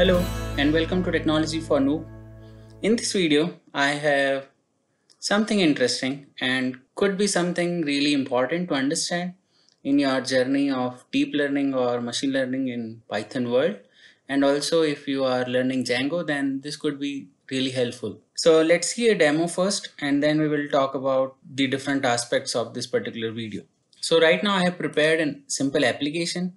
Hello and welcome to Technology for Noob. In this video, I have something interesting and could be something really important to understand in your journey of deep learning or machine learning in Python world. And also if you are learning Django, then this could be really helpful. So let's see a demo first and then we will talk about the different aspects of this particular video. So right now I have prepared a simple application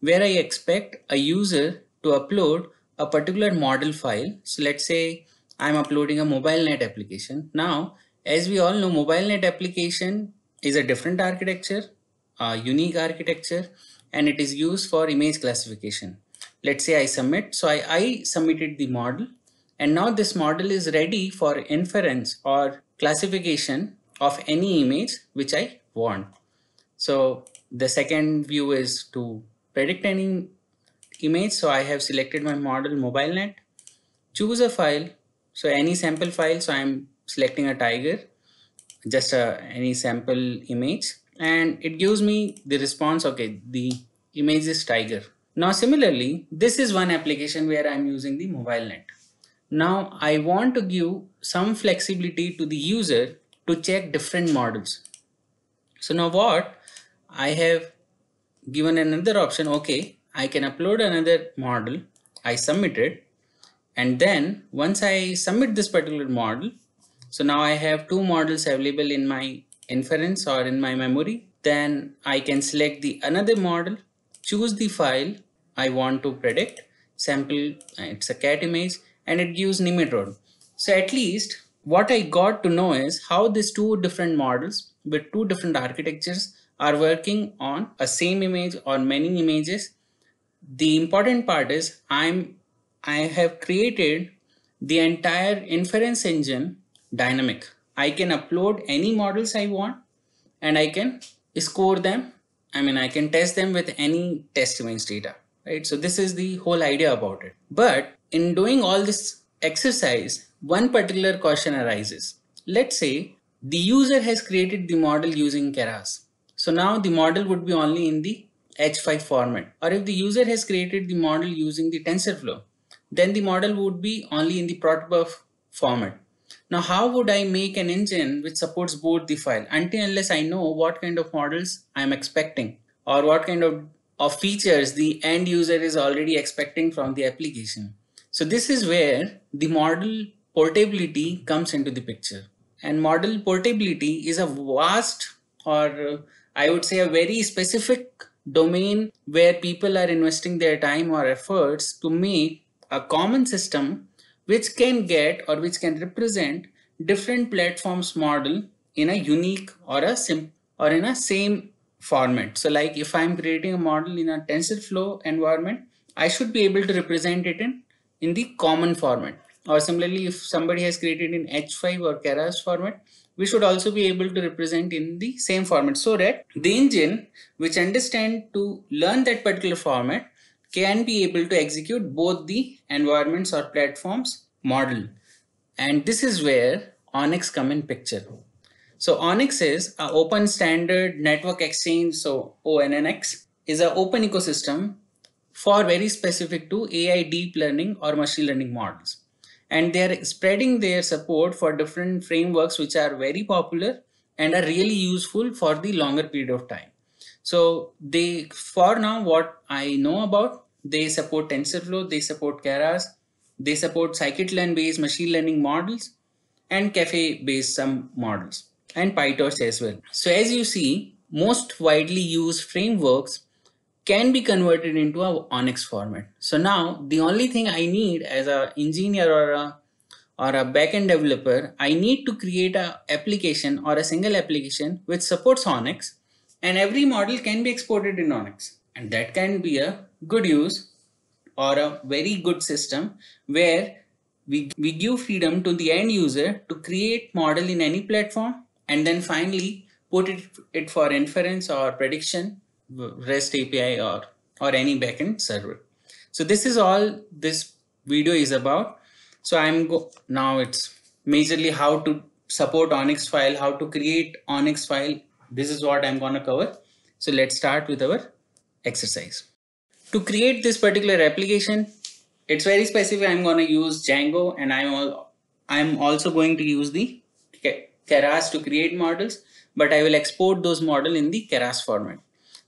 where I expect a user to upload a particular model file. So let's say I'm uploading a mobile net application. Now, as we all know, mobile net application is a different architecture, a unique architecture, and it is used for image classification. Let's say I submit. So I, I submitted the model and now this model is ready for inference or classification of any image which I want. So the second view is to predict any image. So I have selected my model MobileNet. Choose a file. So any sample file. So I'm selecting a tiger, just a, uh, any sample image. And it gives me the response, okay, the image is tiger. Now similarly, this is one application where I'm using the MobileNet. Now I want to give some flexibility to the user to check different models. So now what? I have given another option. Okay, I can upload another model, I submit it, and then once I submit this particular model, so now I have two models available in my inference or in my memory, then I can select the another model, choose the file I want to predict, sample, uh, it's a cat image, and it gives nematode. So at least what I got to know is how these two different models with two different architectures are working on a same image or many images the important part is I'm I have created the entire inference engine dynamic. I can upload any models I want and I can score them. I mean, I can test them with any test events data, right? So this is the whole idea about it. But in doing all this exercise, one particular question arises. Let's say the user has created the model using Keras. So now the model would be only in the H5 format or if the user has created the model using the TensorFlow then the model would be only in the protobuf format. Now how would I make an engine which supports both the file until unless I know what kind of models I am expecting or what kind of, of features the end user is already expecting from the application. So this is where the model portability comes into the picture and model portability is a vast or I would say a very specific domain where people are investing their time or efforts to make a common system which can get or which can represent different platforms model in a unique or a sim or in a same format. So like if I'm creating a model in a TensorFlow environment, I should be able to represent it in, in the common format. Or similarly, if somebody has created in H5 or Keras format, we should also be able to represent in the same format so that the engine which understand to learn that particular format can be able to execute both the environments or platforms model and this is where onyx come in picture so onyx is an open standard network exchange so onnx is an open ecosystem for very specific to ai deep learning or machine learning models and they are spreading their support for different frameworks which are very popular and are really useful for the longer period of time. So they, for now, what I know about, they support TensorFlow, they support Keras, they support scikit-learn based machine learning models and Cafe based some models and PyTorch as well. So as you see, most widely used frameworks can be converted into a Onyx format. So now the only thing I need as a engineer or a or a backend developer, I need to create a application or a single application which supports Onyx and every model can be exported in Onyx. And that can be a good use or a very good system where we, we give freedom to the end user to create model in any platform and then finally put it, it for inference or prediction REST API or, or any backend server. So this is all this video is about. So I'm go now it's majorly how to support Onyx file, how to create Onyx file. This is what I'm going to cover. So let's start with our exercise. To create this particular application, it's very specific. I'm going to use Django and I'm all, I'm also going to use the Keras to create models, but I will export those model in the Keras format.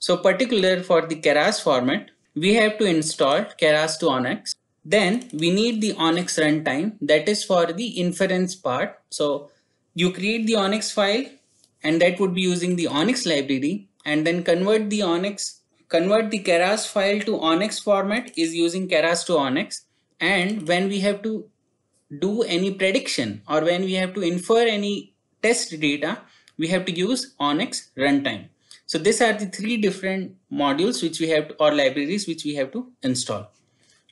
So particular for the Keras format, we have to install Keras to ONNX. Then we need the ONNX runtime that is for the inference part. So you create the ONNX file and that would be using the ONNX library and then convert the ONNX, convert the Keras file to ONNX format is using Keras to ONNX. And when we have to do any prediction or when we have to infer any test data, we have to use ONNX runtime. So these are the three different modules which we have to, or libraries which we have to install.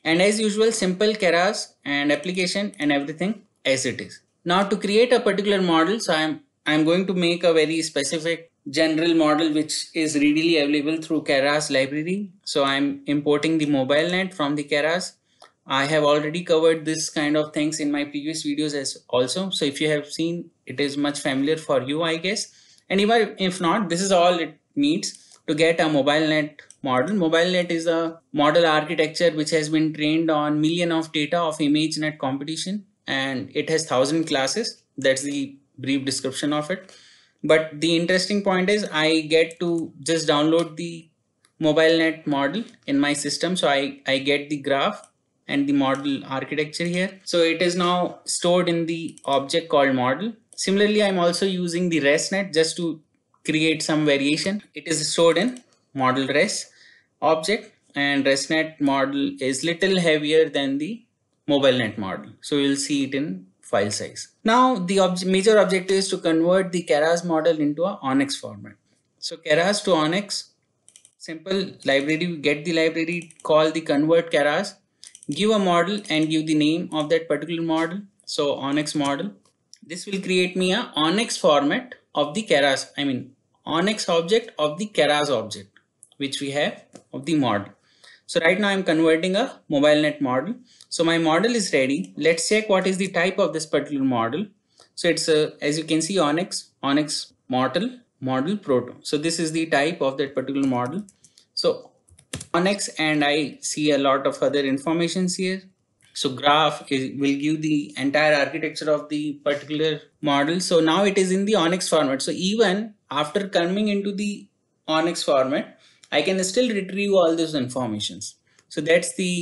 And as usual, simple Keras and application and everything as it is. Now to create a particular model, so I'm I'm going to make a very specific general model which is readily available through Keras library. So I'm importing the mobile net from the Keras. I have already covered this kind of things in my previous videos as also. So if you have seen, it is much familiar for you, I guess. And even if not, this is all it needs to get a mobile net model. Mobile net is a model architecture which has been trained on million of data of image net competition and it has thousand classes. That's the brief description of it. But the interesting point is I get to just download the mobile net model in my system. So I, I get the graph and the model architecture here. So it is now stored in the object called model. Similarly, I'm also using the ResNet just to create some variation. It is stored in model res object and ResNet model is little heavier than the mobile net model. So you'll see it in file size. Now the ob major objective is to convert the Keras model into a ONNX format. So Keras to ONNX, simple library, get the library, call the convert Keras, give a model and give the name of that particular model. So ONNX model. This will create me a ONNX format of the Keras, I mean ONNX object of the Keras object, which we have of the model. So right now I'm converting a mobile net model. So my model is ready. Let's check what is the type of this particular model. So it's a, as you can see ONNX ONNX model, model proto. So this is the type of that particular model. So ONNX and I see a lot of other informations here. So graph is, will give the entire architecture of the particular model. So now it is in the ONNX format. So even after coming into the Onyx format, I can still retrieve all those informations. So that's the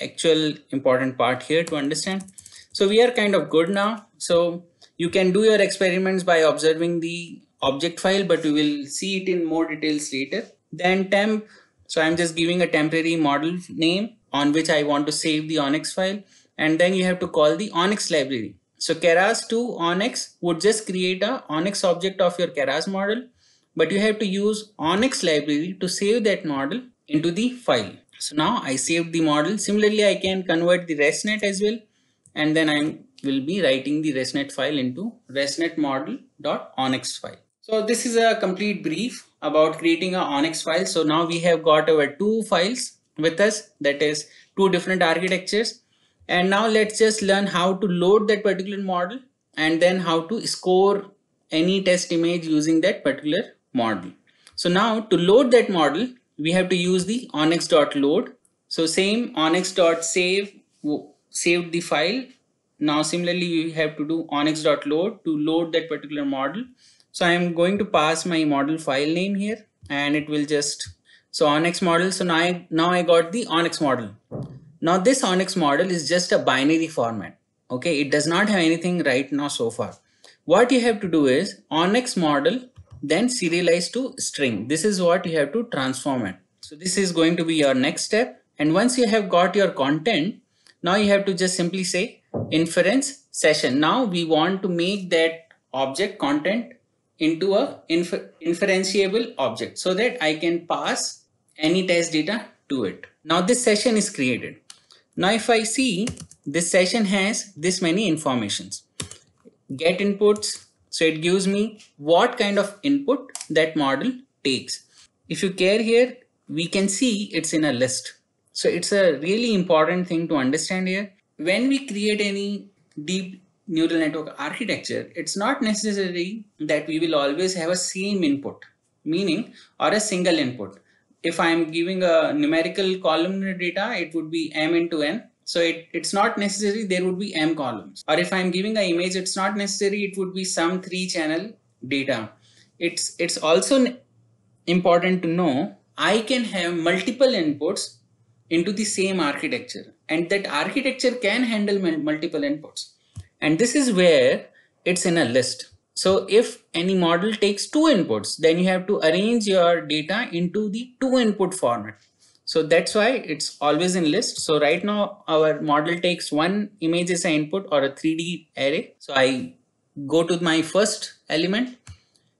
actual important part here to understand. So we are kind of good now. So you can do your experiments by observing the object file, but we will see it in more details later. Then temp, so I'm just giving a temporary model name on which I want to save the Onyx file. And then you have to call the Onyx library. So Keras2 Onyx would just create a Onyx object of your Keras model, but you have to use Onyx library to save that model into the file. So now I saved the model. Similarly, I can convert the ResNet as well. And then I will be writing the ResNet file into resnetmodel.onyx file. So this is a complete brief about creating a Onyx file. So now we have got our two files with us that is two different architectures and now let's just learn how to load that particular model and then how to score any test image using that particular model. So now to load that model, we have to use the onyx.load. So same onyx.save saved the file. Now similarly, we have to do onyx.load to load that particular model. So I am going to pass my model file name here and it will just, so onyx model. So now I, now I got the onyx model. Now this Onyx model is just a binary format. Okay, it does not have anything right now so far. What you have to do is Onyx model then serialize to string. This is what you have to transform it. So this is going to be your next step. And once you have got your content, now you have to just simply say inference session. Now we want to make that object content into a infer inferentiable object so that I can pass any test data to it. Now this session is created. Now if I see this session has this many informations. Get inputs, so it gives me what kind of input that model takes. If you care here, we can see it's in a list. So it's a really important thing to understand here. When we create any deep neural network architecture, it's not necessary that we will always have a same input, meaning or a single input if I am giving a numerical columnar data, it would be m into n. So it, it's not necessary there would be m columns. Or if I'm giving an image, it's not necessary it would be some three channel data. It's, it's also important to know I can have multiple inputs into the same architecture and that architecture can handle multiple inputs. And this is where it's in a list. So if any model takes two inputs, then you have to arrange your data into the two input format. So that's why it's always in list. So right now our model takes one image as an input or a 3D array. So I go to my first element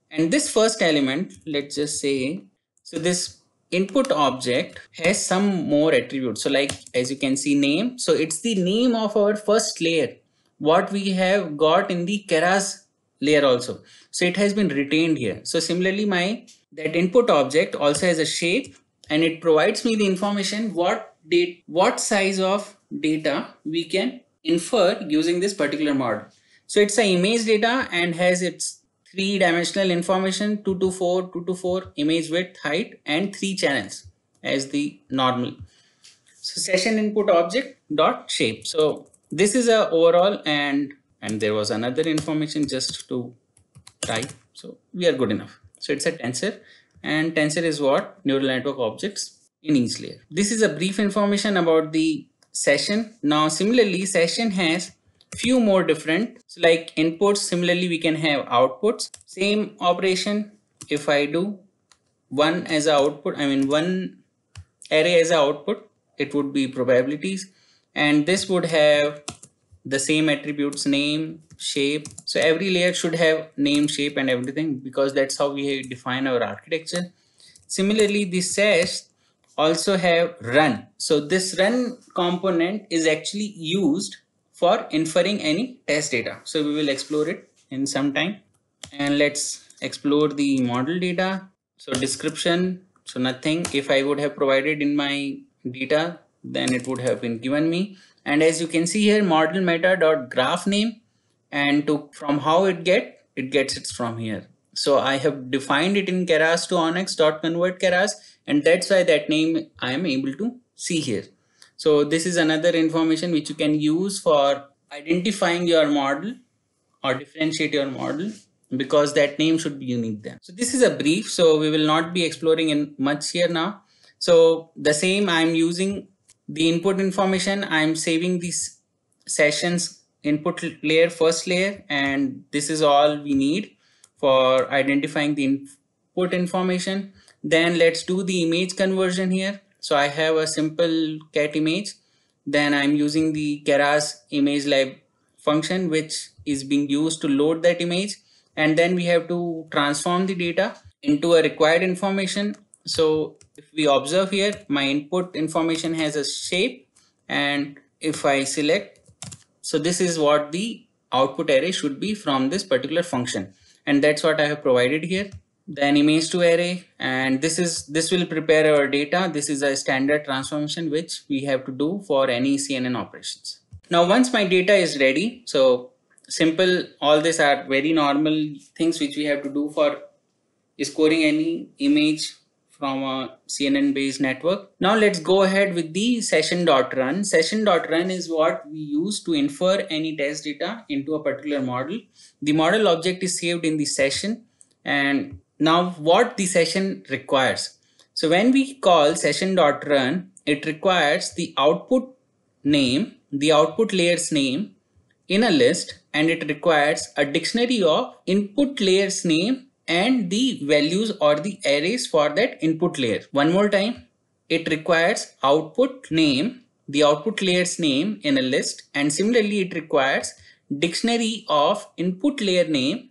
and this first element, let's just say, so this input object has some more attributes. So like as you can see name, so it's the name of our first layer, what we have got in the Keras layer also. So it has been retained here. So similarly, my that input object also has a shape and it provides me the information what date, what size of data we can infer using this particular model. So it's an image data and has its three dimensional information 2 to 4, 2 to 4 image width, height and three channels as the normal. So session input object dot shape. So this is a overall and and there was another information just to type so we are good enough so it's a tensor and tensor is what neural network objects in each layer this is a brief information about the session now similarly session has few more different so like inputs similarly we can have outputs same operation if i do one as a output i mean one array as a output it would be probabilities and this would have the same attributes name shape so every layer should have name shape and everything because that's how we define our architecture similarly the sash also have run so this run component is actually used for inferring any test data so we will explore it in some time and let's explore the model data so description so nothing if i would have provided in my data then it would have been given me and as you can see here model meta dot graph name and to from how it get it gets it from here so I have defined it in keras to onyx dot convert keras and that's why that name I am able to see here so this is another information which you can use for identifying your model or differentiate your model because that name should be unique then. So this is a brief. So we will not be exploring in much here now. So the same I'm using the input information, I'm saving these sessions input layer, first layer, and this is all we need for identifying the input information. Then let's do the image conversion here. So I have a simple cat image. Then I'm using the Keras image lib function, which is being used to load that image. And then we have to transform the data into a required information. So if we observe here, my input information has a shape and if I select, so this is what the output array should be from this particular function. And that's what I have provided here then image to array and this is this will prepare our data this is a standard transformation which we have to do for any cnn operations now once my data is ready so simple all these are very normal things which we have to do for scoring any image from a CNN based network. Now let's go ahead with the session.run. Session.run is what we use to infer any test data into a particular model. The model object is saved in the session and now what the session requires. So when we call session.run, it requires the output name, the output layer's name in a list and it requires a dictionary of input layer's name and the values or the arrays for that input layer. One more time, it requires output name, the output layer's name in a list and similarly it requires dictionary of input layer name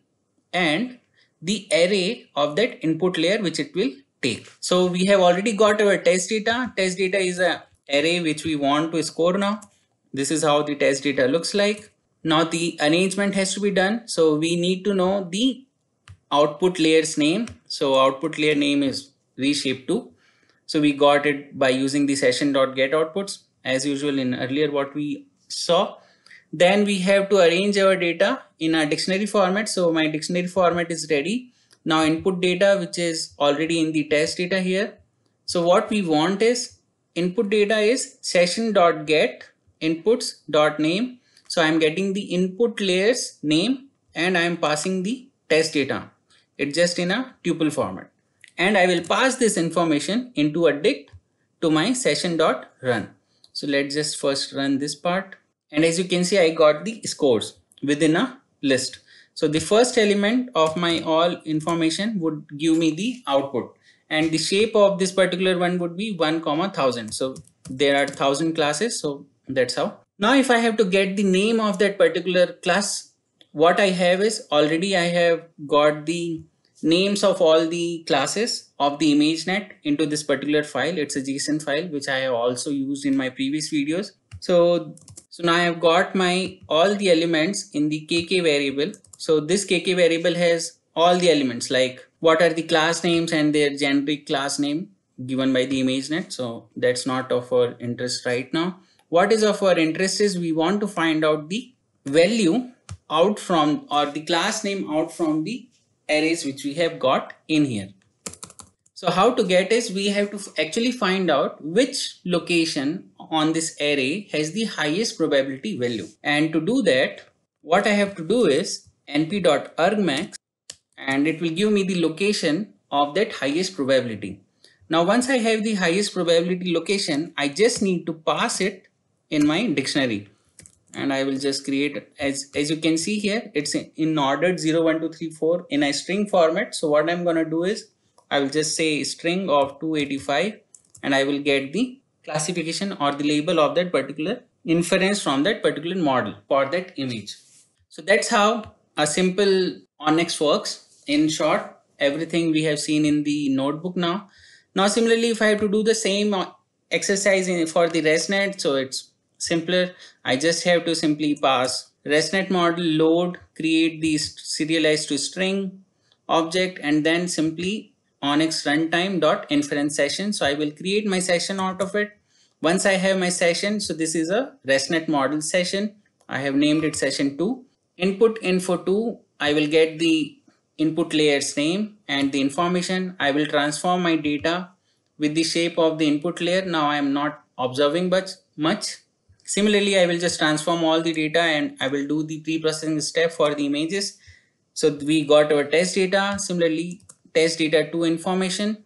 and the array of that input layer which it will take. So we have already got our test data. Test data is a array which we want to score now. This is how the test data looks like. Now the arrangement has to be done. So we need to know the output layer's name. So output layer name is reshape2. So we got it by using the session.get outputs as usual in earlier what we saw. Then we have to arrange our data in a dictionary format. So my dictionary format is ready. Now input data which is already in the test data here. So what we want is input data is session.get inputs.name. So I'm getting the input layers name and I'm passing the test data. It's just in a tuple format. And I will pass this information into a dict to my session.run. So let's just first run this part. And as you can see, I got the scores within a list. So the first element of my all information would give me the output and the shape of this particular one would be 1 comma 1000. So there are 1000 classes. So that's how. Now if I have to get the name of that particular class what I have is already I have got the names of all the classes of the ImageNet into this particular file. It's a JSON file, which I have also used in my previous videos. So, so now I have got my all the elements in the KK variable. So this KK variable has all the elements like what are the class names and their generic class name given by the ImageNet. So that's not of our interest right now. What is of our interest is we want to find out the value out from or the class name out from the arrays which we have got in here. So how to get is we have to actually find out which location on this array has the highest probability value. And to do that, what I have to do is np.argmax and it will give me the location of that highest probability. Now once I have the highest probability location, I just need to pass it in my dictionary and I will just create as as you can see here it's in, ordered 0 1 2 3 4 in a string format so what I'm gonna do is I will just say string of 285 and I will get the classification or the label of that particular inference from that particular model for that image so that's how a simple Onyx works in short everything we have seen in the notebook now now similarly if I have to do the same exercise in, for the ResNet so it's simpler I just have to simply pass ResNet model load create the serialized to string object and then simply onyx runtime dot inference session so I will create my session out of it once I have my session so this is a ResNet model session I have named it session 2 input info 2 I will get the input layer's name and the information I will transform my data with the shape of the input layer now I am not observing much much Similarly, I will just transform all the data and I will do the pre-processing step for the images. So we got our test data, similarly test data 2 information.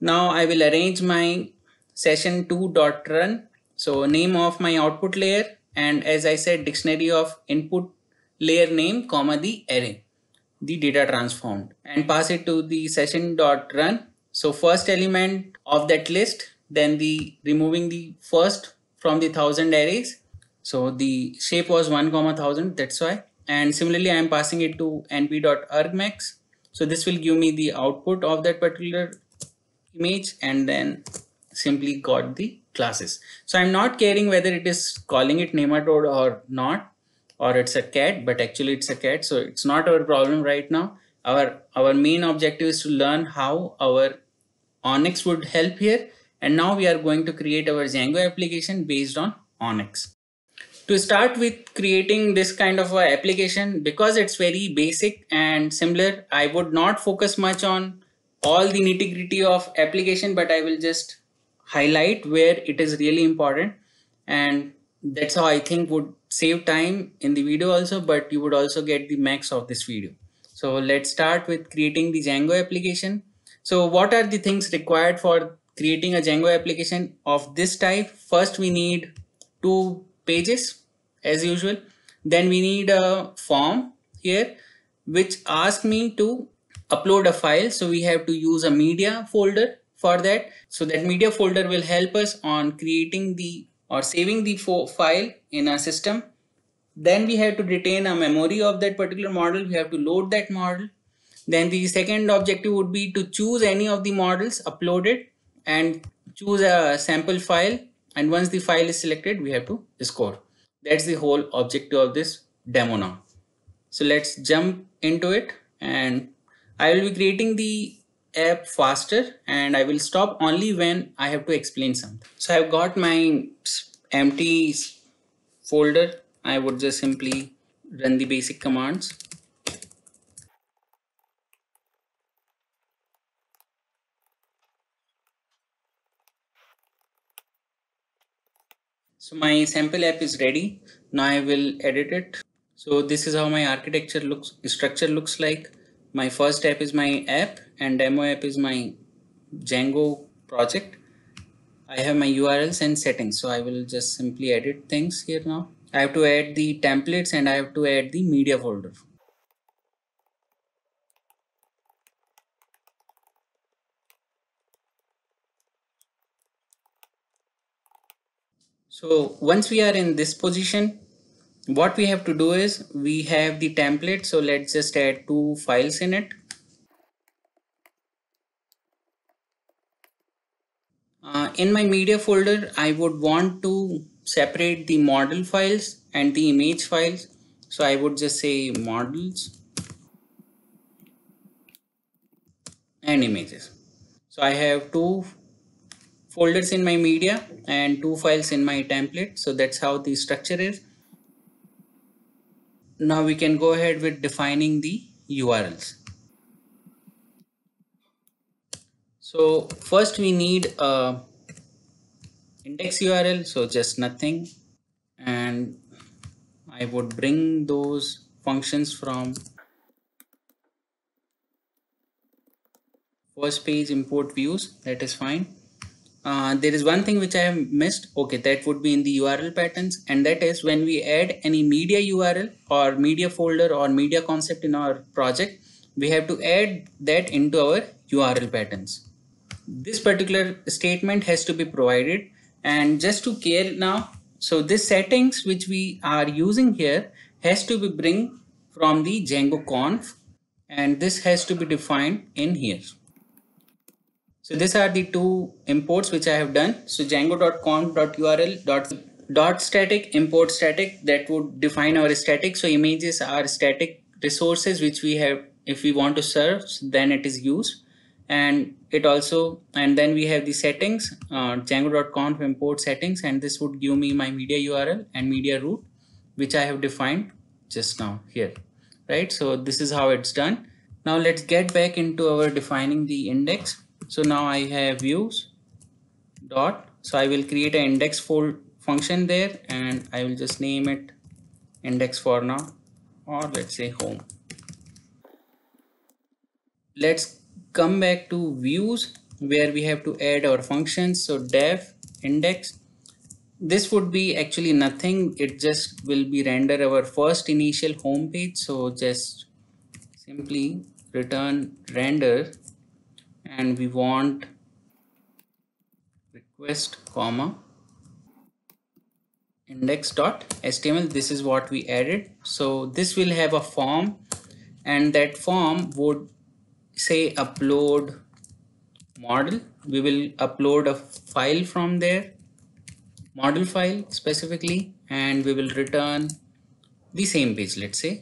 Now I will arrange my session 2 dot run. So name of my output layer and as I said dictionary of input layer name comma the array the data transformed and pass it to the session dot run. So first element of that list then the removing the first from the thousand arrays. So the shape was one comma thousand. That's why. And similarly, I am passing it to np.argmax. So this will give me the output of that particular image and then simply got the classes. So I'm not caring whether it is calling it nematode or not, or it's a cat, but actually it's a cat. So it's not our problem right now. Our, our main objective is to learn how our Onyx would help here and now we are going to create our Django application based on Onyx. To start with creating this kind of a application, because it's very basic and similar, I would not focus much on all the nitty gritty of application, but I will just highlight where it is really important. And that's how I think would save time in the video also, but you would also get the max of this video. So let's start with creating the Django application. So what are the things required for creating a Django application of this type, first we need two pages as usual. Then we need a form here which asks me to upload a file. So we have to use a media folder for that. So that media folder will help us on creating the or saving the file in our system. Then we have to retain a memory of that particular model. We have to load that model. Then the second objective would be to choose any of the models uploaded and choose a sample file and once the file is selected we have to score that's the whole objective of this demo now so let's jump into it and I will be creating the app faster and I will stop only when I have to explain something. So I've got my empty folder. I would just simply run the basic commands. So my sample app is ready. Now I will edit it. So this is how my architecture looks, structure looks like. My first app is my app and demo app is my Django project. I have my URLs and settings. So I will just simply edit things here now. I have to add the templates and I have to add the media folder. So once we are in this position, what we have to do is we have the template. So let's just add two files in it. Uh, in my media folder, I would want to separate the model files and the image files. So I would just say models and images. So I have two folders in my media and two files in my template. So that's how the structure is. Now we can go ahead with defining the URLs. So first we need a index URL. So just nothing. And I would bring those functions from first page import views that is fine uh, there is one thing which I have missed. Okay, that would be in the URL patterns, and that is when we add any media URL or media folder or media concept in our project, we have to add that into our URL patterns. This particular statement has to be provided, and just to care now, so this settings which we are using here has to be bring from the Django conf, and this has to be defined in here. So these are the two imports which I have done. So django.conf.url dot static import static that would define our static. So images are static resources which we have if we want to serve then it is used and it also and then we have the settings uh, django.conf import settings and this would give me my media url and media root which i have defined just now here right so this is how it's done now let's get back into our defining the index so now i have views dot so i will create an index for function there and i will just name it index for now or let's say home let's come back to views where we have to add our functions so def index this would be actually nothing it just will be render our first initial home page so just simply return render and we want request comma index.html this is what we added so this will have a form and that form would say upload model we will upload a file from there model file specifically and we will return the same page let's say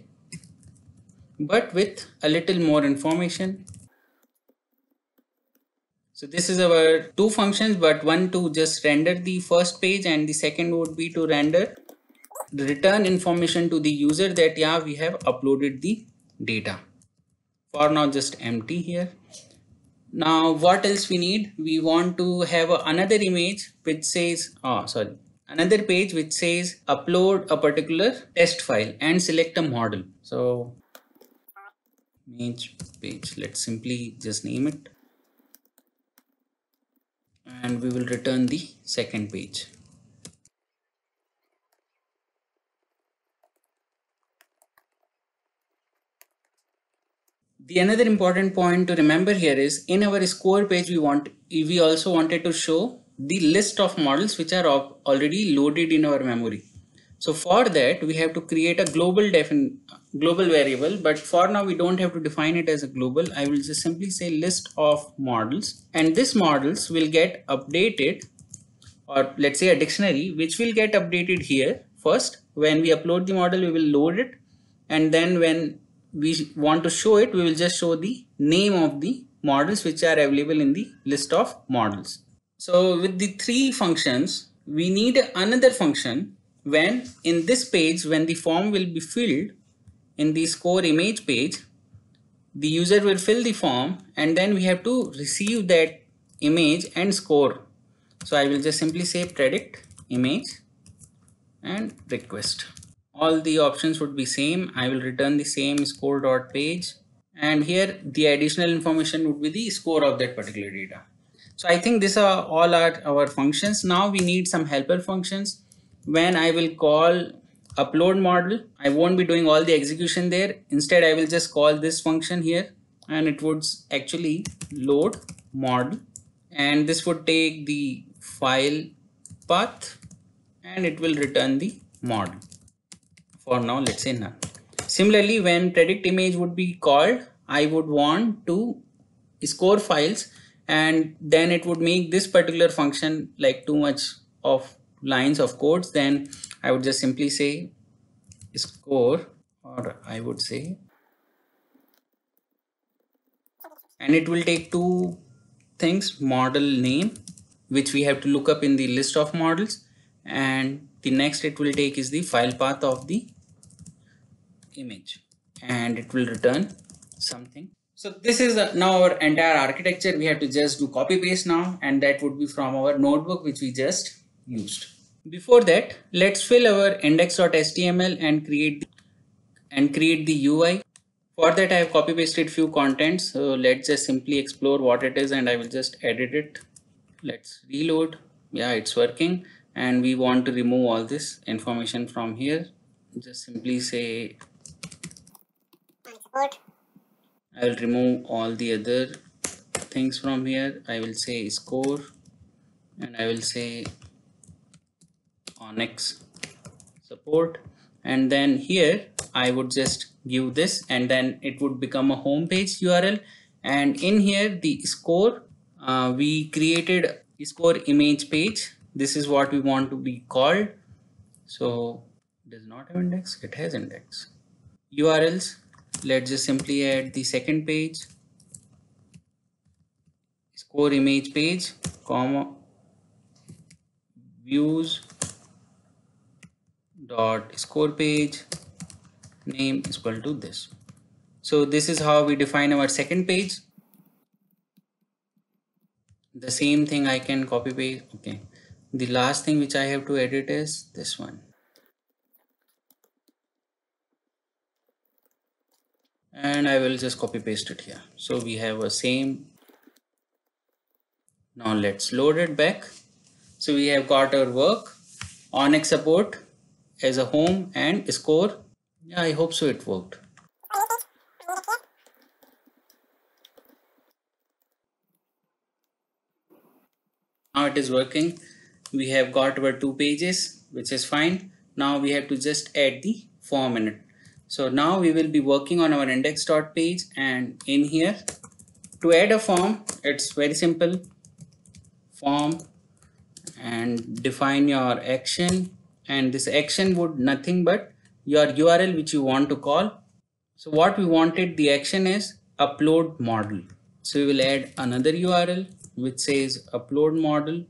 but with a little more information so this is our two functions, but one to just render the first page and the second would be to render return information to the user that yeah, we have uploaded the data. For now, just empty here. Now, what else we need? We want to have another image which says, oh, sorry, another page which says upload a particular test file and select a model. So image page, let's simply just name it and we will return the second page the another important point to remember here is in our score page we want we also wanted to show the list of models which are already loaded in our memory so for that, we have to create a global global variable, but for now we don't have to define it as a global. I will just simply say list of models and this models will get updated or let's say a dictionary, which will get updated here first. When we upload the model, we will load it. And then when we want to show it, we will just show the name of the models which are available in the list of models. So with the three functions, we need another function when in this page when the form will be filled in the score image page the user will fill the form and then we have to receive that image and score so I will just simply say predict image and request all the options would be same I will return the same score dot page and here the additional information would be the score of that particular data so I think these are all our, our functions now we need some helper functions when I will call upload model, I won't be doing all the execution there. Instead, I will just call this function here and it would actually load model and this would take the file path and it will return the model. For now, let's say none. Similarly, when predict image would be called, I would want to score files and then it would make this particular function like too much of lines of codes then I would just simply say score or I would say and it will take two things model name which we have to look up in the list of models and the next it will take is the file path of the image and it will return something so this is now our entire architecture we have to just do copy paste now and that would be from our notebook which we just used before that, let's fill our index.html and create and create the UI. For that, I have copy pasted few contents. So let's just simply explore what it is and I will just edit it. Let's reload. Yeah, it's working. And we want to remove all this information from here. Just simply say, I will remove all the other things from here. I will say score and I will say onyx support and then here I would just give this and then it would become a home page URL and in here the score uh, we created score image page this is what we want to be called so does not have index it has index URLs let's just simply add the second page score image page comma views dot score page name is equal to this. So this is how we define our second page. The same thing I can copy paste. Okay. The last thing which I have to edit is this one. And I will just copy paste it here. So we have a same. Now let's load it back. So we have got our work. Onyx support as a home and score. Yeah, I hope so it worked. Now it is working. We have got our two pages, which is fine. Now we have to just add the form in it. So now we will be working on our index dot page and in here to add a form, it's very simple form and define your action and this action would nothing but your URL which you want to call. So what we wanted the action is upload model. So we will add another URL which says upload model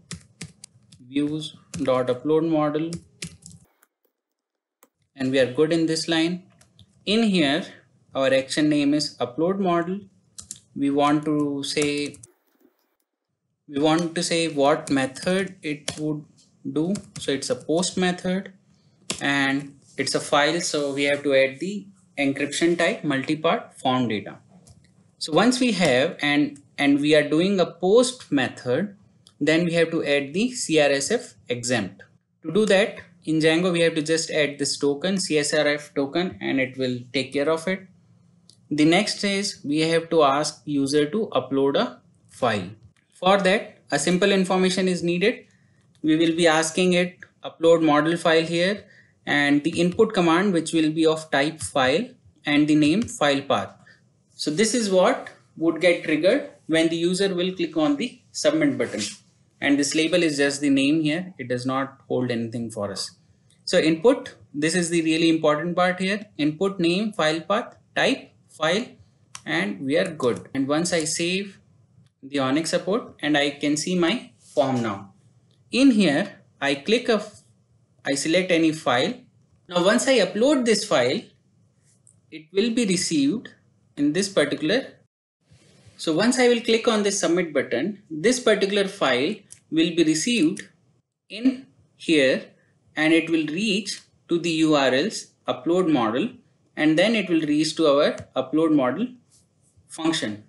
views dot upload model and we are good in this line. In here our action name is upload model. We want to say we want to say what method it would do so it's a post method and it's a file so we have to add the encryption type multipart form data so once we have and and we are doing a post method then we have to add the crsf exempt to do that in django we have to just add this token csrf token and it will take care of it the next is we have to ask user to upload a file for that a simple information is needed we will be asking it upload model file here and the input command which will be of type file and the name file path. So this is what would get triggered when the user will click on the submit button and this label is just the name here it does not hold anything for us. So input this is the really important part here input name file path type file and we are good and once I save the Onyx support and I can see my form now in here I click a I select any file now once I upload this file it will be received in this particular so once I will click on the submit button this particular file will be received in here and it will reach to the URLs upload model and then it will reach to our upload model function.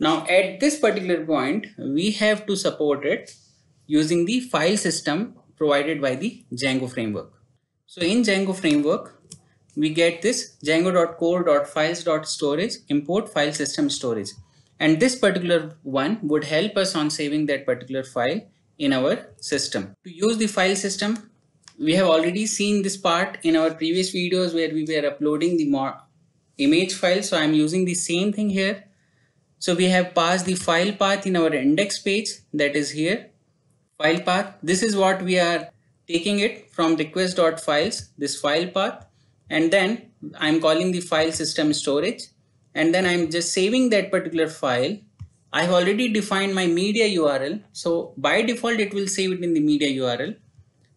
Now at this particular point we have to support it using the file system provided by the Django framework. So in Django framework, we get this django.core.files.storage import file system storage. And this particular one would help us on saving that particular file in our system. To use the file system, we have already seen this part in our previous videos where we were uploading the more image file. So I'm using the same thing here. So we have passed the file path in our index page that is here file path. This is what we are taking it from request.files, this file path, and then I'm calling the file system storage, and then I'm just saving that particular file. I've already defined my media URL. So by default, it will save it in the media URL,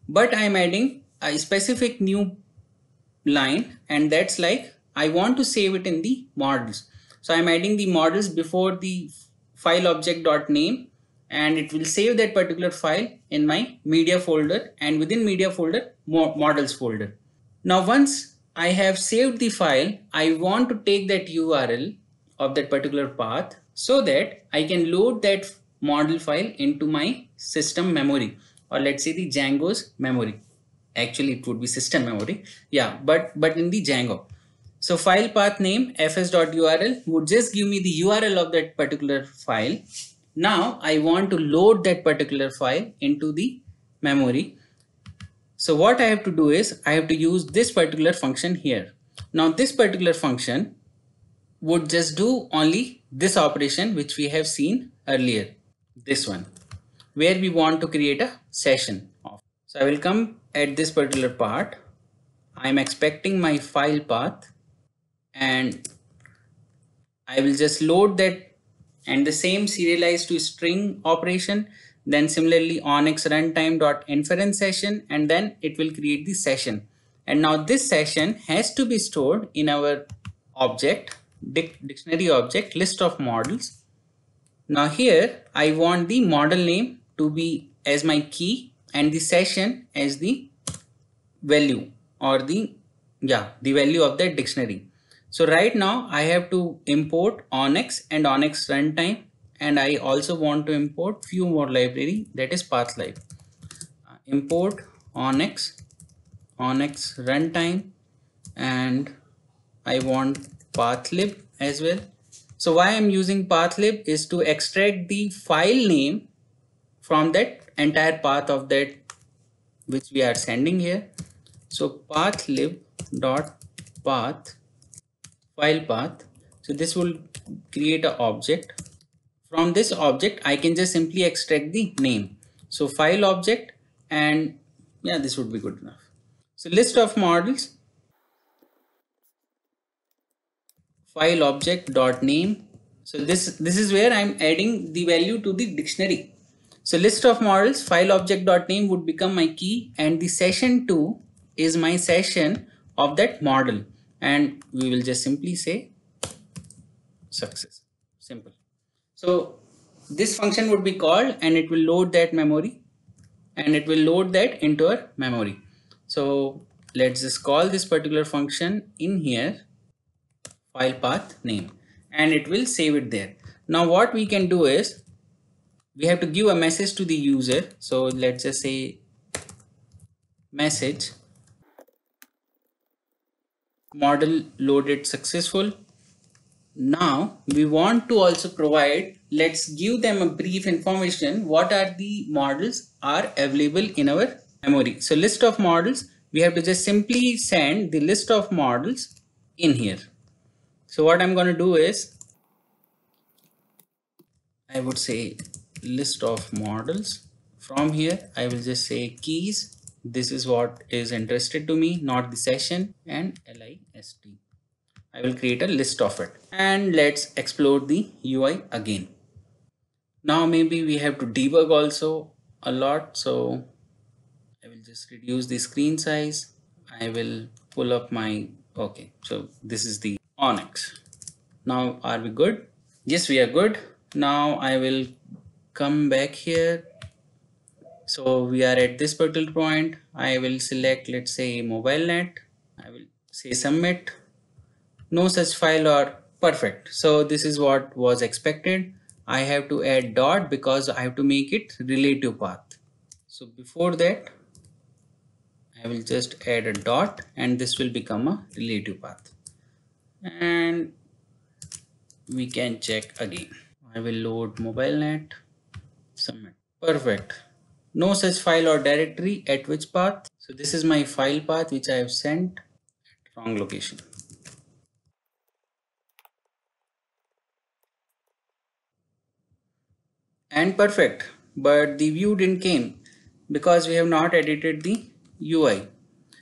but I'm adding a specific new line and that's like I want to save it in the models. So I'm adding the models before the file object dot name and it will save that particular file in my media folder and within media folder models folder. Now once I have saved the file, I want to take that URL of that particular path so that I can load that model file into my system memory or let's say the Django's memory. Actually, it would be system memory. Yeah, but, but in the Django. So file path name fs.url would just give me the URL of that particular file now I want to load that particular file into the memory. So what I have to do is I have to use this particular function here. Now this particular function would just do only this operation which we have seen earlier, this one, where we want to create a session. So I will come at this particular part. I am expecting my file path and I will just load that and the same serialize to string operation. Then similarly onnx runtime dot inference session and then it will create the session. And now this session has to be stored in our object, dic dictionary object, list of models. Now here I want the model name to be as my key and the session as the value or the, yeah, the value of that dictionary. So right now I have to import Onyx and Onyx runtime and I also want to import few more library that is Pathlib. Uh, import Onyx, Onyx runtime and I want pathlib as well. So why I'm using pathlib is to extract the file name from that entire path of that which we are sending here. So pathlib dot path file path so this will create an object from this object I can just simply extract the name so file object and yeah this would be good enough so list of models file object dot name so this this is where I'm adding the value to the dictionary so list of models file object dot name would become my key and the session 2 is my session of that model and we will just simply say success simple so this function would be called and it will load that memory and it will load that into our memory so let's just call this particular function in here file path name and it will save it there now what we can do is we have to give a message to the user so let's just say message model loaded successful. Now we want to also provide, let's give them a brief information. What are the models are available in our memory. So list of models, we have to just simply send the list of models in here. So what I'm going to do is, I would say list of models from here. I will just say keys this is what is interested to me, not the session and LIST. I will create a list of it and let's explore the UI again. Now maybe we have to debug also a lot. So I will just reduce the screen size. I will pull up my, okay. So this is the Onyx. Now are we good? Yes, we are good. Now I will come back here so we are at this particular point i will select let's say mobile net i will say submit no such file or perfect so this is what was expected i have to add dot because i have to make it relative path so before that i will just add a dot and this will become a relative path and we can check again i will load mobile net submit perfect no such file or directory at which path so this is my file path which I have sent at wrong location and perfect but the view didn't came because we have not edited the UI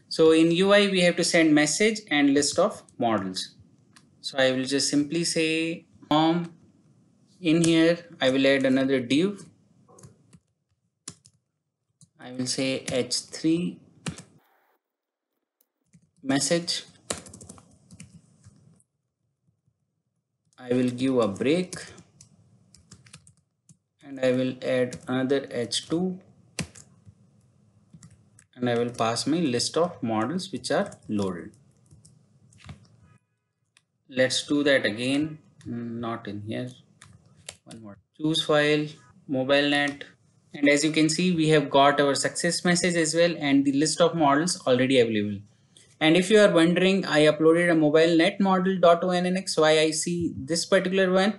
so in UI we have to send message and list of models so I will just simply say home. in here I will add another div I will say h3 message I will give a break and I will add another h2 and I will pass my list of models which are loaded let's do that again mm, not in here one more choose file mobile net and as you can see we have got our success message as well and the list of models already available and if you are wondering i uploaded a mobile net model.onx why i see this particular one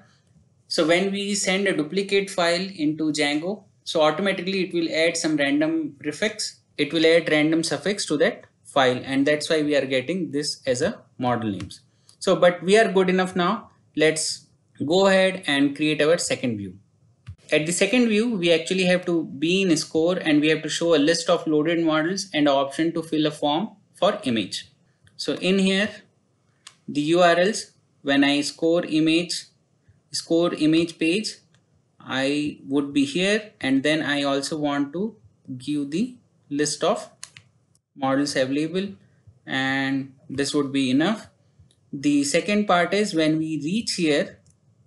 so when we send a duplicate file into django so automatically it will add some random prefix it will add random suffix to that file and that's why we are getting this as a model names so but we are good enough now let's go ahead and create our second view at the second view, we actually have to be in score and we have to show a list of loaded models and option to fill a form for image. So in here, the URLs, when I score image, score image page, I would be here and then I also want to give the list of models available and this would be enough. The second part is when we reach here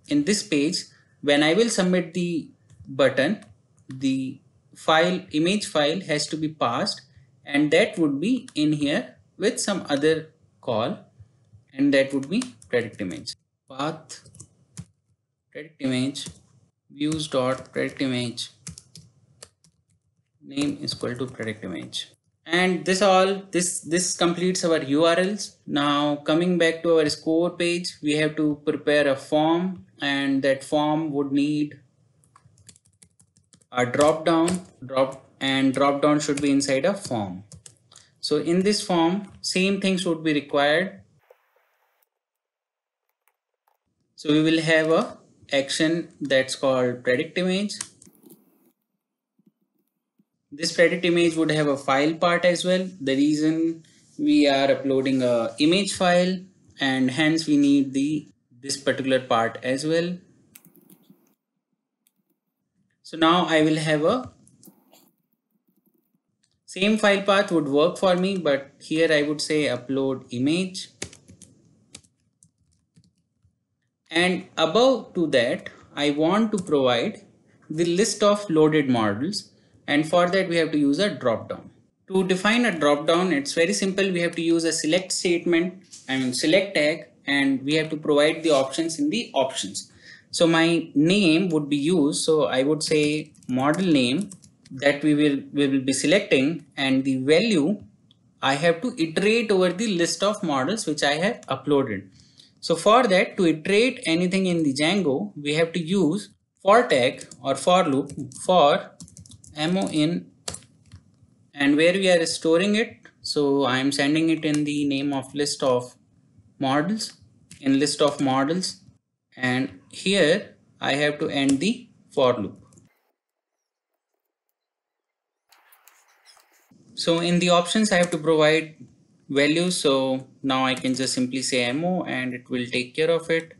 in this page, when I will submit the button, the file image file has to be passed and that would be in here with some other call and that would be predict image path predict image views dot predict image name is equal to predict image and this all this this completes our urls now coming back to our score page we have to prepare a form and that form would need a drop down drop and drop down should be inside a form so in this form same things would be required so we will have a action that's called predict image this Predit image would have a file part as well. The reason we are uploading a image file and hence we need the this particular part as well. So now I will have a same file path would work for me but here I would say upload image and above to that I want to provide the list of loaded models and for that we have to use a drop down. To define a drop down it's very simple we have to use a select statement I mean select tag and we have to provide the options in the options. So my name would be used so I would say model name that we will we will be selecting and the value I have to iterate over the list of models which I have uploaded. So for that to iterate anything in the Django we have to use for tag or for loop for MON and where we are storing it. So I am sending it in the name of list of models in list of models and here I have to end the for loop. So in the options I have to provide value so now I can just simply say MO and it will take care of it.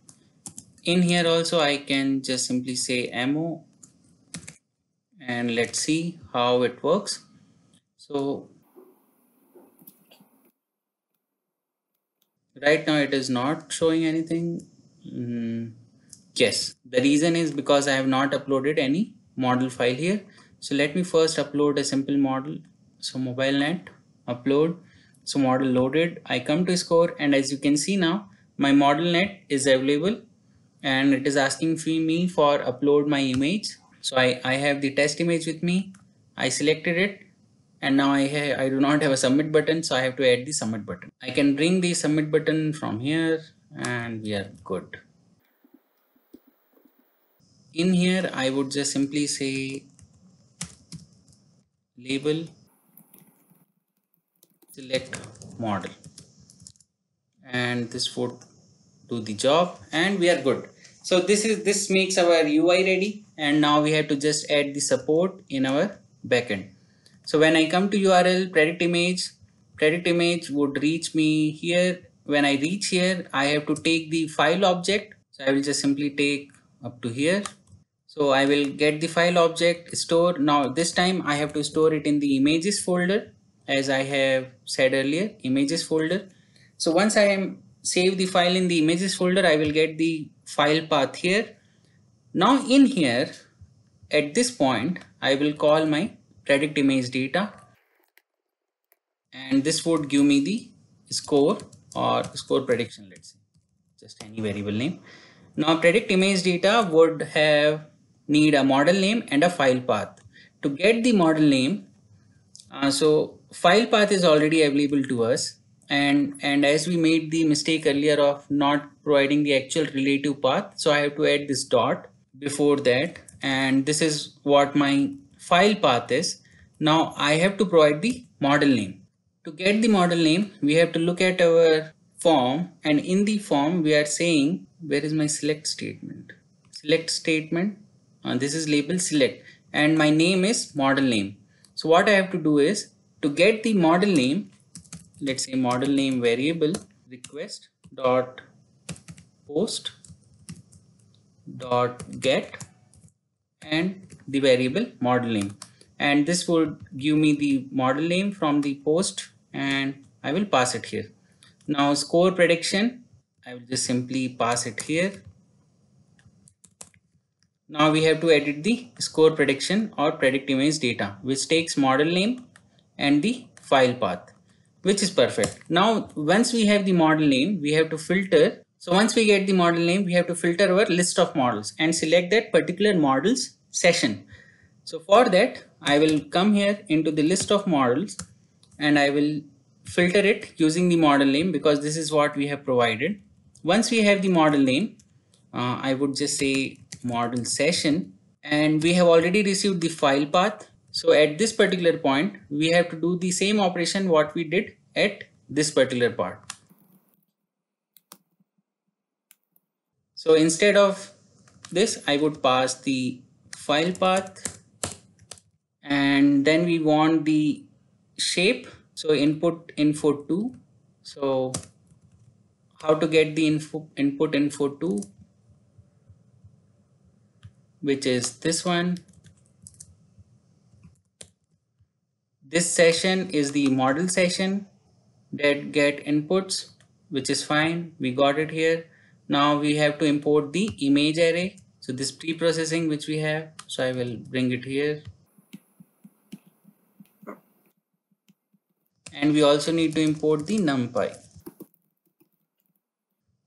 In here also I can just simply say MO and let's see how it works. So right now it is not showing anything. Mm, yes, the reason is because I have not uploaded any model file here. So let me first upload a simple model. So mobile net upload. So model loaded. I come to score and as you can see now, my model net is available and it is asking me for upload my image so I, I have the test image with me I selected it and now I, have, I do not have a submit button so I have to add the submit button I can bring the submit button from here and we are good in here I would just simply say label select model and this would do the job and we are good so this is this makes our UI ready and now we have to just add the support in our backend. So when I come to URL predict image, predict image would reach me here. When I reach here, I have to take the file object. So I will just simply take up to here. So I will get the file object store. Now this time I have to store it in the images folder as I have said earlier images folder. So once I am save the file in the images folder, I will get the file path here now in here, at this point, I will call my predict image data and this would give me the score or score prediction, let's say, just any variable name. Now predict image data would have need a model name and a file path. To get the model name, uh, so file path is already available to us and and as we made the mistake earlier of not providing the actual relative path so i have to add this dot before that and this is what my file path is. Now I have to provide the model name. To get the model name we have to look at our form and in the form we are saying where is my select statement. Select statement and uh, this is label select and my name is model name. So what I have to do is to get the model name let's say model name variable request dot post dot get and the variable model name and this would give me the model name from the post and I will pass it here. Now score prediction I will just simply pass it here. Now we have to edit the score prediction or predict image data which takes model name and the file path which is perfect. Now once we have the model name we have to filter so once we get the model name, we have to filter our list of models and select that particular models session. So for that, I will come here into the list of models and I will filter it using the model name because this is what we have provided. Once we have the model name, uh, I would just say model session and we have already received the file path. So at this particular point, we have to do the same operation what we did at this particular part. So instead of this, I would pass the file path and then we want the shape. So input info two. So how to get the info input info two, which is this one. This session is the model session that get inputs, which is fine. We got it here now we have to import the image array so this pre-processing which we have so I will bring it here and we also need to import the numpy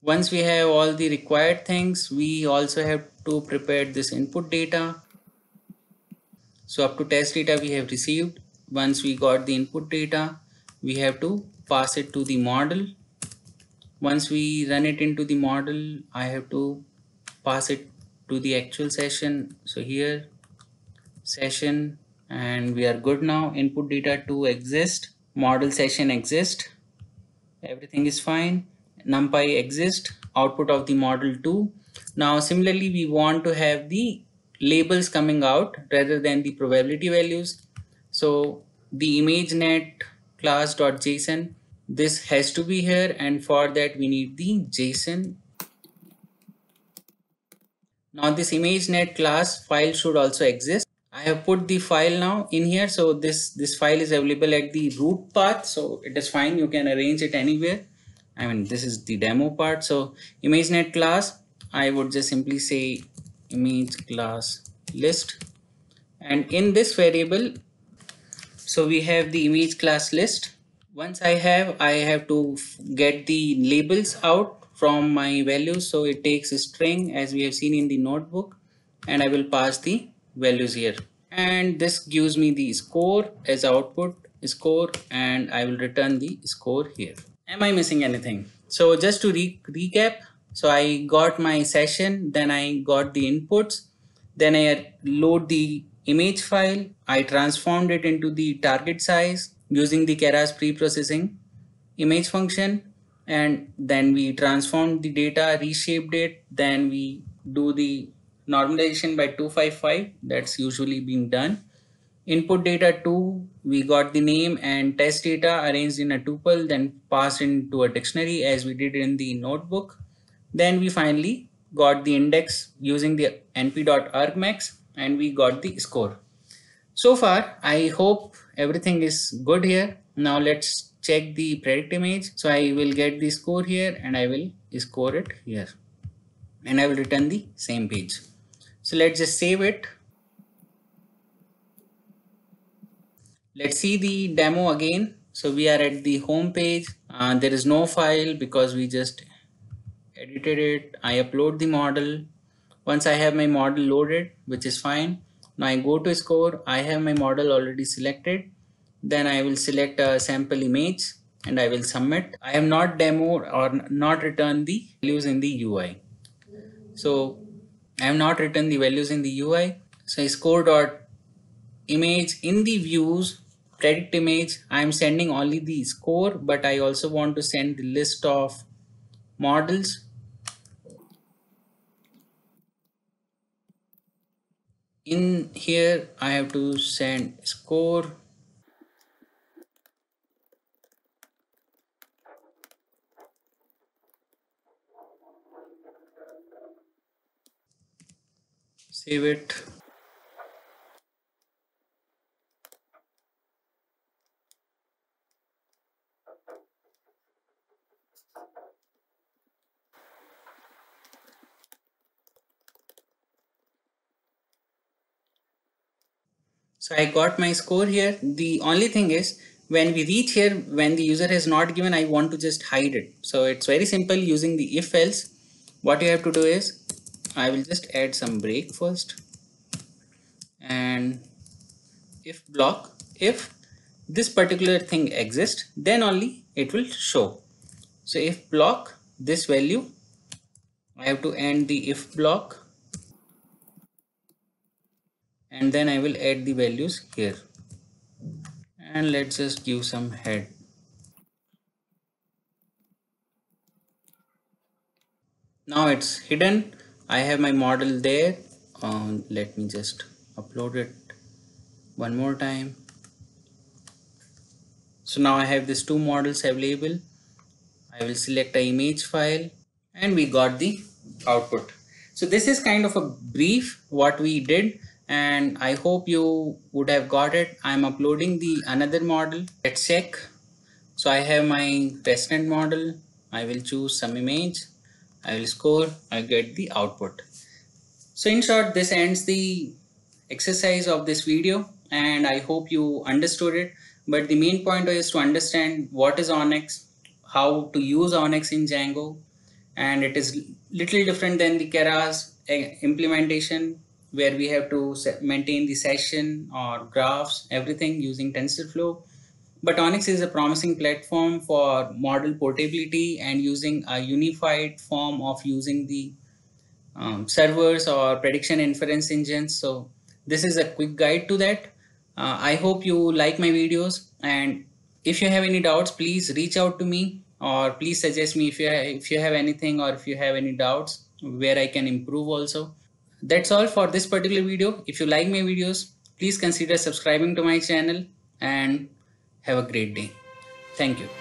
once we have all the required things we also have to prepare this input data so up to test data we have received once we got the input data we have to pass it to the model once we run it into the model I have to pass it to the actual session so here session and we are good now input data to exist model session exist everything is fine numpy exist output of the model 2 now similarly we want to have the labels coming out rather than the probability values so the ImageNet class.json this has to be here and for that we need the JSON. Now this ImageNet class file should also exist. I have put the file now in here. So this, this file is available at the root path. So it is fine. You can arrange it anywhere. I mean, this is the demo part. So ImageNet class, I would just simply say image class list. And in this variable, so we have the image class list once I have, I have to get the labels out from my values. So it takes a string as we have seen in the notebook and I will pass the values here. And this gives me the score as output score and I will return the score here. Am I missing anything? So just to re recap, so I got my session, then I got the inputs, then I load the image file, I transformed it into the target size, using the Keras pre-processing image function and then we transform the data, reshaped it, then we do the normalization by 255 that's usually being done. Input data 2, we got the name and test data arranged in a tuple then passed into a dictionary as we did in the notebook. Then we finally got the index using the np.argmax and we got the score. So far, I hope everything is good here. Now let's check the predict image. So I will get the score here and I will score it here and I will return the same page. So let's just save it. Let's see the demo again. So we are at the home page. Uh, there is no file because we just edited it. I upload the model. Once I have my model loaded, which is fine, now I go to score, I have my model already selected. Then I will select a sample image and I will submit. I have not demo or not returned the values in the UI. So I have not written the values in the UI. So score dot image in the views predict image I am sending only the score but I also want to send the list of models in here I have to send score save it So I got my score here. The only thing is when we reach here, when the user has not given, I want to just hide it. So it's very simple using the if else. What you have to do is I will just add some break first and if block, if this particular thing exists, then only it will show. So if block this value, I have to end the if block and then I will add the values here and let's just give some head now it's hidden I have my model there um, let me just upload it one more time so now I have these two models available I will select a image file and we got the output so this is kind of a brief what we did and I hope you would have got it. I'm uploading the another model. Let's check. So I have my testnet model. I will choose some image. I will score. I get the output. So in short, this ends the exercise of this video and I hope you understood it. But the main point is to understand what is ONNX, how to use ONNX in Django and it is little different than the Keras eh, implementation where we have to maintain the session or graphs, everything using TensorFlow. But Onyx is a promising platform for model portability and using a unified form of using the um, servers or prediction inference engines. So this is a quick guide to that. Uh, I hope you like my videos and if you have any doubts, please reach out to me or please suggest me if you, if you have anything or if you have any doubts where I can improve also. That's all for this particular video. If you like my videos, please consider subscribing to my channel and have a great day. Thank you.